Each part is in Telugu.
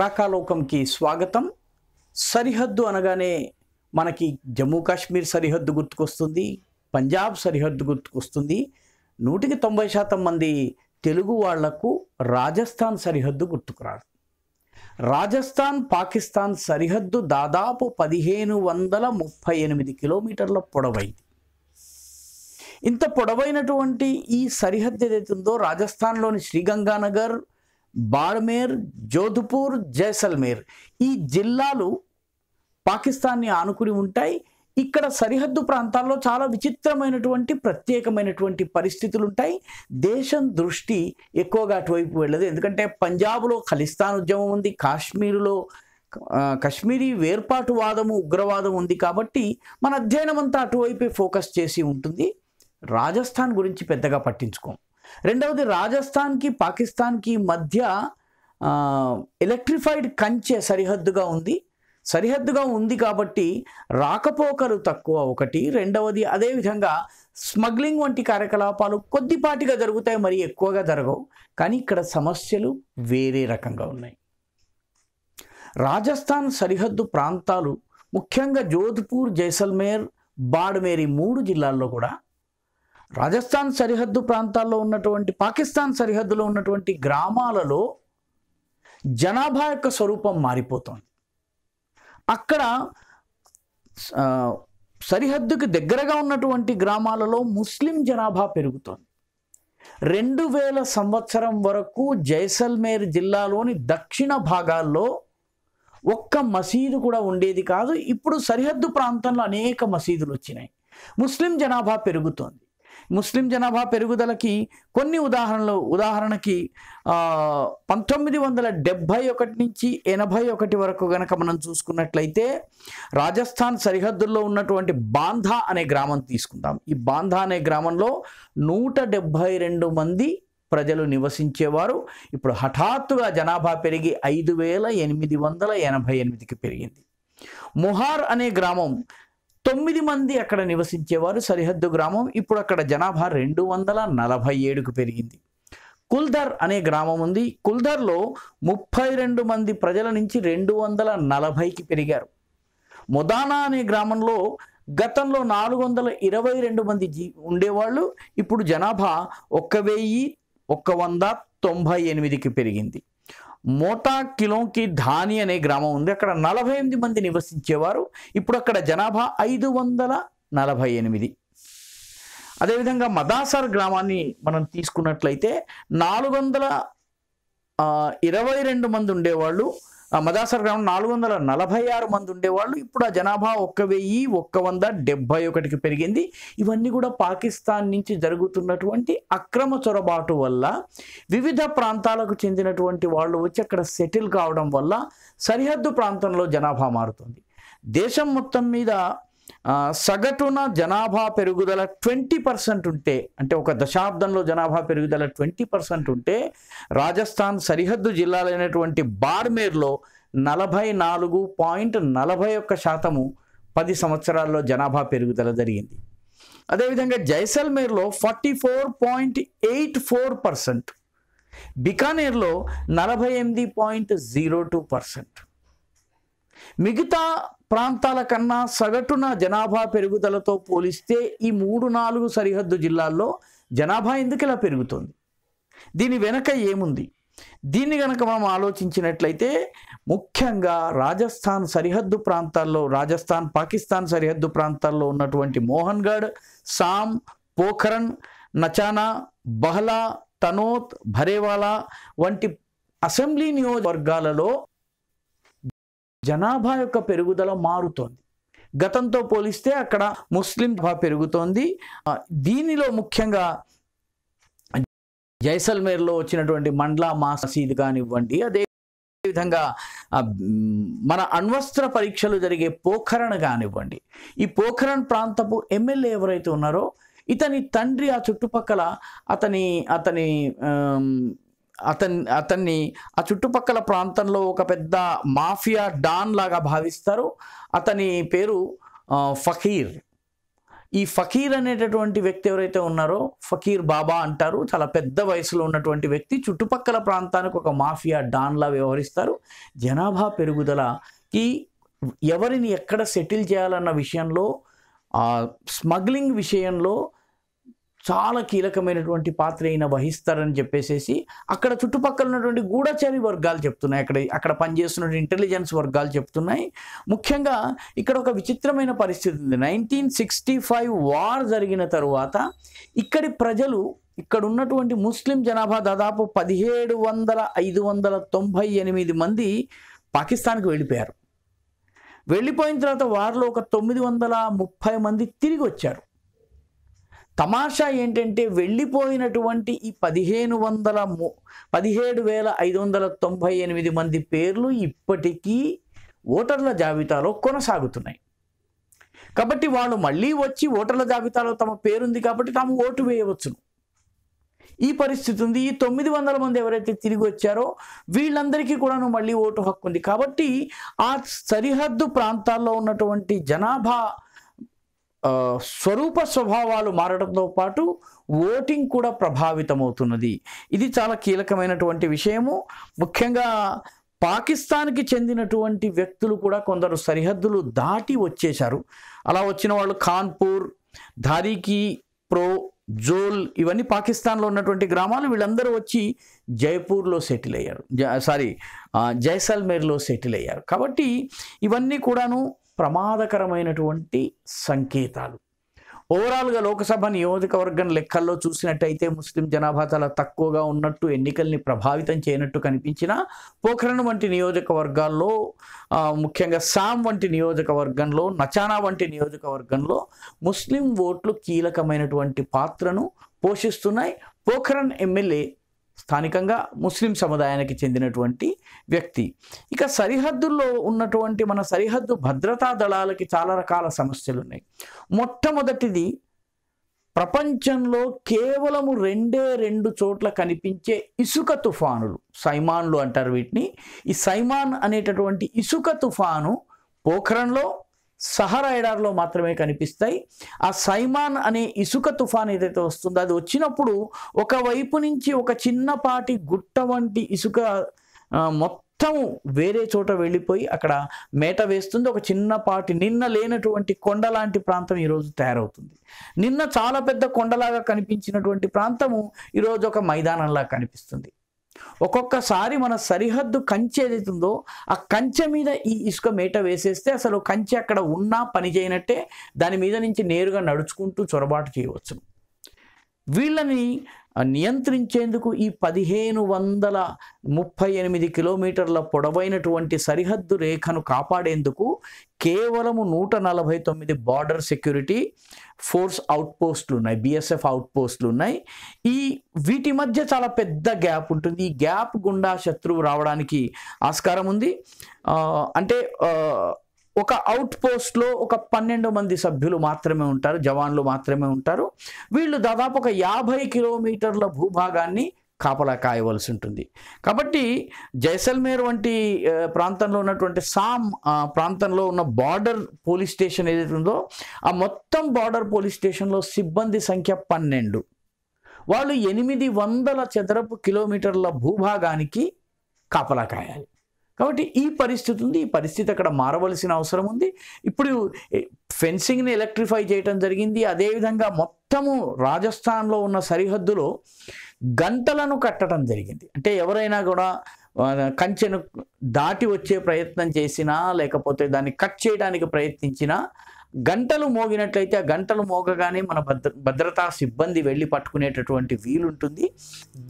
రాకాలోకంకి స్వాగతం సరిహద్దు అనగానే మనకి జమ్మూ కాశ్మీర్ సరిహద్దు గుర్తుకొస్తుంది పంజాబ్ సరిహద్దు గుర్తుకొస్తుంది నూటికి తొంభై శాతం మంది తెలుగు వాళ్లకు రాజస్థాన్ సరిహద్దు గుర్తుకురాదు రాజస్థాన్ పాకిస్తాన్ సరిహద్దు దాదాపు పదిహేను వందల ముప్పై ఎనిమిది కిలోమీటర్ల పొడవైంది ఇంత పొడవైనటువంటి ఈ సరిహద్దు ఏదైతుందో రాజస్థాన్లోని శ్రీగంగానగర్ బాడ్మేర్ జోధ్పూర్ జైసల్మేర్ ఈ జిల్లాలు పాకిస్తాన్ని ఆనుకుని ఉంటాయి ఇక్కడ సరిహద్దు ప్రాంతాల్లో చాలా విచిత్రమైనటువంటి ప్రత్యేకమైనటువంటి పరిస్థితులు ఉంటాయి దేశం దృష్టి ఎక్కువగా అటువైపు వెళ్ళదు ఎందుకంటే పంజాబ్లో ఖలిస్తాన్ ఉద్యమం ఉంది కాశ్మీరులో కశ్మీరీ వాదము ఉగ్రవాదం ఉంది కాబట్టి మన అధ్యయనం అంతా అటువైపే ఫోకస్ చేసి ఉంటుంది రాజస్థాన్ గురించి పెద్దగా పట్టించుకోము రెండవది రాజస్థాన్కి పాకిస్తాన్కి మధ్య ఎలక్ట్రిఫైడ్ కంచె సరిహద్దుగా ఉంది సరిహద్దుగా ఉంది కాబట్టి రాకపోకలు తక్కువ ఒకటి రెండవది అదేవిధంగా స్మగ్లింగ్ వంటి కార్యకలాపాలు కొద్దిపాటిగా జరుగుతాయి మరి ఎక్కువగా జరగవు కానీ ఇక్కడ సమస్యలు వేరే రకంగా ఉన్నాయి రాజస్థాన్ సరిహద్దు ప్రాంతాలు ముఖ్యంగా జోధ్పూర్ జైసల్మేర్ బాడ్మేరి మూడు జిల్లాల్లో కూడా రాజస్థాన్ సరిహద్దు ప్రాంతాల్లో ఉన్నటువంటి పాకిస్తాన్ సరిహద్దులో ఉన్నటువంటి గ్రామాలలో జనాభా యొక్క స్వరూపం మారిపోతుంది అక్కడ సరిహద్దుకి దగ్గరగా ఉన్నటువంటి గ్రామాలలో ముస్లిం జనాభా పెరుగుతోంది రెండు వేల సంవత్సరం వరకు జైసల్మేర్ జిల్లాలోని దక్షిణ భాగాల్లో ఒక్క మసీదు కూడా ఉండేది కాదు ఇప్పుడు సరిహద్దు ప్రాంతంలో అనేక మసీదులు వచ్చినాయి ముస్లిం జనాభా పెరుగుతోంది ముస్లిం జనాభా పెరుగుదలకి కొన్ని ఉదాహరణలు ఉదాహరణకి పంతొమ్మిది వందల డెబ్భై ఒకటి నుంచి ఎనభై ఒకటి వరకు గనక మనం చూసుకున్నట్లయితే రాజస్థాన్ సరిహద్దుల్లో ఉన్నటువంటి బాంధా అనే గ్రామం తీసుకుందాం ఈ బాంధా అనే గ్రామంలో నూట రెండు మంది ప్రజలు నివసించేవారు ఇప్పుడు హఠాత్తుగా జనాభా పెరిగి ఐదు వేల ఎనిమిది వందల ఎనభై ఎనిమిదికి పెరిగింది మొహార్ అనే గ్రామం తొమ్మిది మంది అక్కడ నివసించేవారు సరిహద్దు గ్రామం ఇప్పుడు అక్కడ జనాభా రెండు వందల నలభై ఏడుకు పెరిగింది కుల్దర్ అనే గ్రామం ఉంది కుల్దర్లో ముప్పై రెండు మంది ప్రజల నుంచి రెండు వందల నలభైకి పెరిగారు ముదానా అనే గ్రామంలో గతంలో నాలుగు వందల ఇరవై రెండు మంది జీ ఉండేవాళ్ళు ఇప్పుడు జనాభా ఒక్క వెయ్యి ఒక్క వంద తొంభై ఎనిమిదికి పెరిగింది మోటా కిలోకి ధాని అనే గ్రామం ఉంది అక్కడ నలభై ఎనిమిది మంది నివసించేవారు ఇప్పుడు అక్కడ జనాభా ఐదు వందల నలభై ఎనిమిది అదేవిధంగా మదాసర్ గ్రామాన్ని మనం తీసుకున్నట్లయితే నాలుగు వందల ఇరవై రెండు మంది ఉండేవాళ్ళు మదాసర్ గ్రామం నాలుగు వందల నలభై ఆరు మంది ఉండేవాళ్ళు ఇప్పుడు ఆ జనాభా ఒక్క వెయ్యి ఒక్క వంద డెబ్బై ఒకటికి పెరిగింది ఇవన్నీ కూడా పాకిస్తాన్ నుంచి జరుగుతున్నటువంటి అక్రమ చొరబాటు వల్ల వివిధ ప్రాంతాలకు చెందినటువంటి వాళ్ళు వచ్చి అక్కడ సెటిల్ కావడం వల్ల సరిహద్దు ప్రాంతంలో జనాభా మారుతుంది దేశం మొత్తం మీద సగటున జనాభా పెరుగుదల ట్వంటీ పర్సెంట్ ఉంటే అంటే ఒక దశాబ్దంలో జనాభా పెరుగుదల ట్వంటీ పర్సెంట్ ఉంటే రాజస్థాన్ సరిహద్దు జిల్లాలైనటువంటి బార్మేర్లో నలభై నాలుగు పాయింట్ నలభై ఒక్క శాతము పది సంవత్సరాల్లో జనాభా పెరుగుదల జరిగింది అదేవిధంగా జైసల్మేర్లో forty four point eight four percent బికానేర్లో నలభై ఎనిమిది పాయింట్ జీరో టూ పర్సెంట్ మిగతా ప్రాంతాల కన్నా సగటున జనాభా పెరుగుదలతో పోలిస్తే ఈ మూడు నాలుగు సరిహద్దు జిల్లాల్లో జనాభా ఎందుకు ఇలా పెరుగుతుంది దీని వెనక ఏముంది దీన్ని గనక మనం ఆలోచించినట్లయితే ముఖ్యంగా రాజస్థాన్ సరిహద్దు ప్రాంతాల్లో రాజస్థాన్ పాకిస్తాన్ సరిహద్దు ప్రాంతాల్లో ఉన్నటువంటి మోహన్గఢ్ సామ్ పోఖరణ్ నచానా బహ్లా తనోత్ భరేవాలా వంటి అసెంబ్లీ నియోజకవర్గాలలో జనాభా యొక్క పెరుగుదల మారుతోంది గతంతో పోలిస్తే అక్కడ ముస్లిం పెరుగుతోంది దీనిలో ముఖ్యంగా జైసల్మేర్లో వచ్చినటువంటి మండ్లా మసీద్ కానివ్వండి అదే విధంగా మన అణ్వస్త్ర పరీక్షలు జరిగే పోఖరణ్ కానివ్వండి ఈ పోఖరణ్ ప్రాంతపు ఎమ్మెల్యే ఎవరైతే ఉన్నారో ఇతని తండ్రి ఆ చుట్టుపక్కల అతని అతని అతన్ని అతన్ని ఆ చుట్టుపక్కల ప్రాంతంలో ఒక పెద్ద మాఫియా డాన్ లాగా భావిస్తారు అతని పేరు ఫకీర్ ఈ ఫకీర్ అనేటటువంటి వ్యక్తి ఎవరైతే ఉన్నారో ఫకీర్ బాబా అంటారు చాలా పెద్ద వయసులో ఉన్నటువంటి వ్యక్తి చుట్టుపక్కల ప్రాంతానికి ఒక మాఫియా డాన్లా వ్యవహరిస్తారు జనాభా పెరుగుదలకి ఎవరిని ఎక్కడ సెటిల్ చేయాలన్న విషయంలో స్మగ్లింగ్ విషయంలో చాలా కీలకమైనటువంటి పాత్ర అయిన వహిస్తారని చెప్పేసేసి అక్కడ చుట్టుపక్కల ఉన్నటువంటి గూఢచారి వర్గాలు చెప్తున్నాయి అక్కడ అక్కడ పనిచేస్తున్న ఇంటెలిజెన్స్ వర్గాలు చెప్తున్నాయి ముఖ్యంగా ఇక్కడ ఒక విచిత్రమైన పరిస్థితి ఉంది నైన్టీన్ సిక్స్టీ ఫైవ్ వార్ జరిగిన తరువాత ఇక్కడి ప్రజలు ఇక్కడ ఉన్నటువంటి ముస్లిం జనాభా దాదాపు పదిహేడు వందల ఐదు వందల తొంభై ఎనిమిది మంది పాకిస్తాన్కి వెళ్ళిపోయారు వెళ్ళిపోయిన తర్వాత వారిలో ఒక తొమ్మిది వందల ముప్పై మంది తిరిగి వచ్చారు తమాషా ఏంటంటే వెళ్ళిపోయినటువంటి ఈ పదిహేను వందల పదిహేడు వేల ఐదు వందల తొంభై ఎనిమిది మంది పేర్లు ఇప్పటికీ ఓటర్ల జాబితాలో కొనసాగుతున్నాయి కాబట్టి వాళ్ళు మళ్ళీ వచ్చి ఓటర్ల జాబితాలో తమ పేరుంది కాబట్టి తాము ఓటు వేయవచ్చును ఈ పరిస్థితి ఉంది ఈ తొమ్మిది వందల మంది ఎవరైతే తిరిగి వచ్చారో వీళ్ళందరికీ కూడాను మళ్ళీ ఓటు హక్కు ఉంది కాబట్టి ఆ సరిహద్దు ప్రాంతాల్లో ఉన్నటువంటి జనాభా స్వరూప స్వభావాలు మారడంతో పాటు ఓటింగ్ కూడా ప్రభావితమవుతున్నది ఇది చాలా కీలకమైనటువంటి విషయము ముఖ్యంగా పాకిస్తాన్కి చెందినటువంటి వ్యక్తులు కూడా కొందరు సరిహద్దులు దాటి వచ్చేశారు అలా వచ్చిన వాళ్ళు ఖాన్పూర్ ధారీకి ప్రో జోల్ ఇవన్నీ పాకిస్తాన్లో ఉన్నటువంటి గ్రామాలు వీళ్ళందరూ వచ్చి జైపూర్లో సెటిల్ అయ్యారు సారీ జైసల్మేర్లో సెటిల్ అయ్యారు కాబట్టి ఇవన్నీ కూడాను ప్రమాదకరమైనటువంటి సంకేతాలు ఓవరాల్గా లోకసభ నియోజకవర్గం లెక్కల్లో చూసినట్టయితే ముస్లిం జనాభా చాలా తక్కువగా ఉన్నట్టు ఎన్నికల్ని ప్రభావితం చేయనట్టు కనిపించినా పోఖరణ్ వంటి నియోజకవర్గాల్లో ముఖ్యంగా సామ్ వంటి నియోజకవర్గంలో నచానా వంటి నియోజకవర్గంలో ముస్లిం ఓట్లు కీలకమైనటువంటి పాత్రను పోషిస్తున్నాయి పోఖరణ్ ఎమ్మెల్యే స్థానికంగా ముస్లిం సముదాయానికి చెందినటువంటి వ్యక్తి ఇక సరిహద్దుల్లో ఉన్నటువంటి మన సరిహద్దు భద్రతా దళాలకి చాలా రకాల సమస్యలు ఉన్నాయి మొట్టమొదటిది ప్రపంచంలో కేవలము రెండే రెండు చోట్ల కనిపించే ఇసుక తుఫానులు సైమాన్లు అంటారు వీటిని ఈ సైమాన్ అనేటటువంటి ఇసుక తుఫాను పోఖరణ్లో సహరైడార్లో మాత్రమే కనిపిస్తాయి ఆ సైమాన్ అనే ఇసుక తుఫాన్ ఏదైతే వస్తుందో అది వచ్చినప్పుడు ఒకవైపు నుంచి ఒక చిన్నపాటి గుట్ట వంటి ఇసుక మొత్తం వేరే చోట వెళ్ళిపోయి అక్కడ మేట వేస్తుంది ఒక చిన్నపాటి నిన్న లేనటువంటి కొండ లాంటి ప్రాంతం ఈరోజు తయారవుతుంది నిన్న చాలా పెద్ద కొండలాగా కనిపించినటువంటి ప్రాంతము ఈరోజు ఒక మైదానంలా కనిపిస్తుంది ఒక్కొక్కసారి మన సరిహద్దు కంచె ఏదైతుందో ఆ కంచె మీద ఈ ఇసుక మేట వేసేస్తే అసలు కంచె అక్కడ ఉన్నా పని చేయనట్టే దాని మీద నుంచి నేరుగా నడుచుకుంటూ చొరబాటు చేయవచ్చు వీళ్ళని నియంత్రించేందుకు ఈ పదిహేను వందల ముప్పై ఎనిమిది కిలోమీటర్ల పొడవైనటువంటి సరిహద్దు రేఖను కాపాడేందుకు కేవలము నూట నలభై తొమ్మిది బార్డర్ సెక్యూరిటీ ఫోర్స్ అవుట్ పోస్టులు ఉన్నాయి బిఎస్ఎఫ్ అవుట్ పోస్టులు ఉన్నాయి ఈ వీటి మధ్య చాలా పెద్ద గ్యాప్ ఉంటుంది ఈ గ్యాప్ గుండా శత్రువు రావడానికి ఆస్కారం ఉంది అంటే ఒక అవుట్ పోస్ట్లో ఒక పన్నెండు మంది సభ్యులు మాత్రమే ఉంటారు జవాన్లు మాత్రమే ఉంటారు వీళ్ళు దాదాపు ఒక యాభై కిలోమీటర్ల భూభాగాన్ని కాపలా కాయవలసి ఉంటుంది కాబట్టి జైసల్మేర్ వంటి ప్రాంతంలో ఉన్నటువంటి సామ్ ప్రాంతంలో ఉన్న బార్డర్ పోలీస్ స్టేషన్ ఏదైతే ఉందో ఆ మొత్తం బార్డర్ పోలీస్ స్టేషన్లో సిబ్బంది సంఖ్య పన్నెండు వాళ్ళు ఎనిమిది వందల చదరపు కిలోమీటర్ల భూభాగానికి కాపలా కాయాలి కాబట్టి ఈ పరిస్థితి ఉంది ఈ పరిస్థితి అక్కడ మారవలసిన అవసరం ఉంది ఇప్పుడు ఫెన్సింగ్ని ఎలక్ట్రిఫై చేయడం జరిగింది అదేవిధంగా మొత్తము రాజస్థాన్లో ఉన్న సరిహద్దులో గంటలను కట్టడం జరిగింది అంటే ఎవరైనా కూడా కంచెను దాటి వచ్చే ప్రయత్నం చేసినా లేకపోతే దాన్ని కట్ చేయడానికి ప్రయత్నించినా గంటలు మోగినట్లయితే ఆ గంటలు మోగగానే మన భద్ర భద్రతా సిబ్బంది వెళ్ళి పట్టుకునేటటువంటి వీలుంటుంది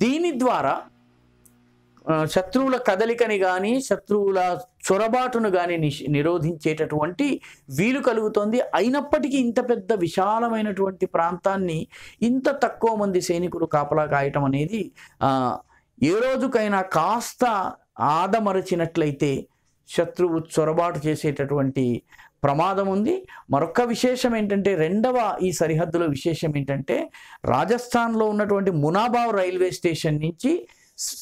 దీని ద్వారా శత్రువుల కదలికని కానీ శత్రువుల చొరబాటును కానీ నిరోధించేటటువంటి వీలు కలుగుతోంది అయినప్పటికీ ఇంత పెద్ద విశాలమైనటువంటి ప్రాంతాన్ని ఇంత తక్కువ మంది సైనికులు కాపలా కాయటం అనేది ఏ రోజుకైనా కాస్త ఆదమరచినట్లయితే శత్రువు చొరబాటు చేసేటటువంటి ప్రమాదం ఉంది మరొక విశేషం ఏంటంటే రెండవ ఈ సరిహద్దులో విశేషం ఏంటంటే రాజస్థాన్లో ఉన్నటువంటి మునాబావ్ రైల్వే స్టేషన్ నుంచి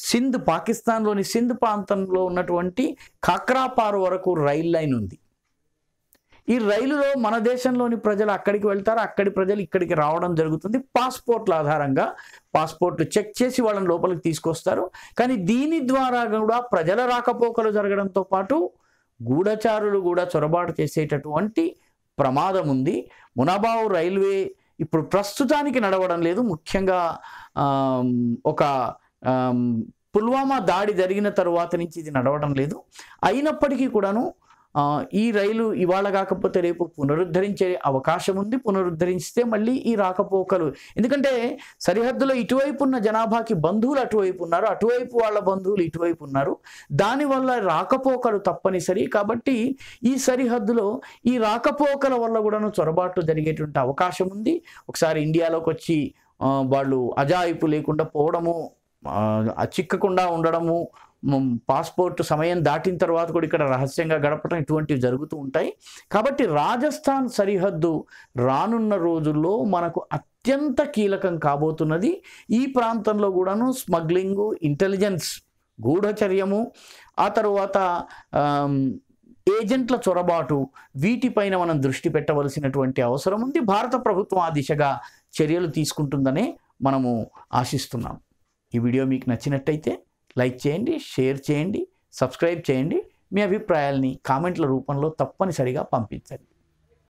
సింధ్ పాకిస్తాన్లోని సింధ్ ప్రాంతంలో ఉన్నటువంటి కాక్రాపారు వరకు రైల్ లైన్ ఉంది ఈ రైలులో మన దేశంలోని ప్రజలు అక్కడికి వెళ్తారు అక్కడి ప్రజలు ఇక్కడికి రావడం జరుగుతుంది పాస్పోర్ట్ల ఆధారంగా పాస్పోర్ట్లు చెక్ చేసి వాళ్ళని లోపలికి తీసుకొస్తారు కానీ దీని ద్వారా కూడా ప్రజల రాకపోకలు జరగడంతో పాటు గూఢచారులు కూడా చొరబాటు చేసేటటువంటి ప్రమాదం ఉంది మునాబావు రైల్వే ఇప్పుడు ప్రస్తుతానికి నడవడం లేదు ముఖ్యంగా ఒక పుల్వామా దాడి జరిగిన తరువాత నుంచి ఇది నడవడం లేదు అయినప్పటికీ కూడాను ఈ రైలు ఇవాళ కాకపోతే రేపు పునరుద్ధరించే అవకాశం ఉంది పునరుద్ధరిస్తే మళ్ళీ ఈ రాకపోకలు ఎందుకంటే సరిహద్దులో ఇటువైపు ఉన్న జనాభాకి బంధువులు అటువైపు ఉన్నారు అటువైపు వాళ్ళ బంధువులు ఇటువైపు ఉన్నారు దానివల్ల రాకపోకలు తప్పనిసరి కాబట్టి ఈ సరిహద్దులో ఈ రాకపోకల వల్ల కూడాను చొరబాట్లు జరిగేటువంటి అవకాశం ఉంది ఒకసారి ఇండియాలోకి వచ్చి వాళ్ళు అజాయిపు లేకుండా పోవడము చిక్కకుండా ఉండడము పాస్పోర్ట్ సమయం దాటిన తర్వాత కూడా ఇక్కడ రహస్యంగా గడపడం ఇటువంటివి జరుగుతూ ఉంటాయి కాబట్టి రాజస్థాన్ సరిహద్దు రానున్న రోజుల్లో మనకు అత్యంత కీలకం కాబోతున్నది ఈ ప్రాంతంలో కూడాను స్మగ్లింగు ఇంటెలిజెన్స్ గూఢచర్యము ఆ తరువాత ఏజెంట్ల చొరబాటు వీటిపైన మనం దృష్టి పెట్టవలసినటువంటి అవసరం ఉంది భారత ప్రభుత్వం ఆ దిశగా చర్యలు తీసుకుంటుందనే మనము ఆశిస్తున్నాం ఈ వీడియో మీకు నచ్చినట్టయితే లైక్ చేయండి షేర్ చేయండి సబ్స్క్రైబ్ చేయండి మీ అభిప్రాయాల్ని కామెంట్ల రూపంలో తప్పనిసరిగా పంపించండి